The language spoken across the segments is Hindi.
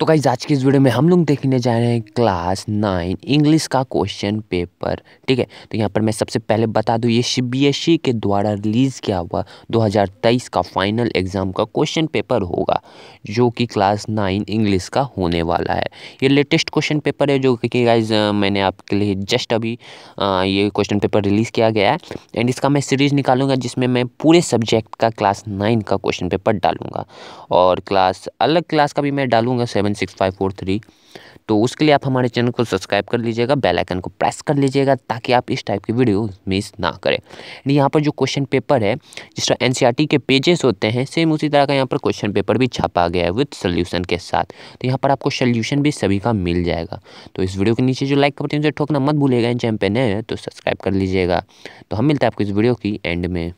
तो गाइज आज की इस वीडियो में हम लोग देखने जा रहे हैं क्लास नाइन इंग्लिश का क्वेश्चन पेपर ठीक है तो यहाँ पर मैं सबसे पहले बता दूँ ये सी e के द्वारा रिलीज़ किया हुआ 2023 का फाइनल एग्ज़ाम का क्वेश्चन पेपर होगा जो कि क्लास नाइन इंग्लिश का होने वाला है ये लेटेस्ट क्वेश्चन पेपर है जो कि गाइज मैंने आपके लिए जस्ट अभी आ, ये क्वेश्चन पेपर रिलीज़ किया गया है एंड इसका मैं सीरीज़ निकालूंगा जिसमें मैं पूरे सब्जेक्ट का क्लास नाइन का क्वेश्चन पेपर डालूंगा और क्लास अलग क्लास का भी मैं डालूंगा seven six five four three तो उसके लिए आप हमारे चैनल को सब्सक्राइब कर लीजिएगा बेल आइकन को प्रेस कर लीजिएगा ताकि आप इस टाइप की वीडियो मिस ना करें यहाँ पर जो क्वेश्चन पेपर है जिस तरह एन e के पेजेस होते हैं सेम उसी तरह का यहाँ पर क्वेश्चन पेपर भी छापा गया है विथ सोल्यूशन के साथ तो यहाँ पर आपको सोल्यूशन भी सभी का मिल जाएगा तो इस वीडियो के नीचे जो लाइक करते हैं उसे ठोकना मत भूलेगा इन चैनल पर नए तो सब्सक्राइब कर लीजिएगा तो हम मिलते हैं आपको इस वीडियो की एंड में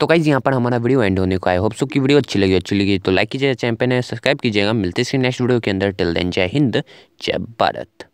तो कहीं यहाँ पर हमारा वीडियो एंड होने को आई होप सो की वीडियो अच्छी लगी अच्छी लगी तो लाइक कीजिएगा चैंपियन है सब्सक्राइब कीजिएगा मिलते हैं नेक्स्ट वीडियो के अंदर टिल देन जय हिंद जय भारत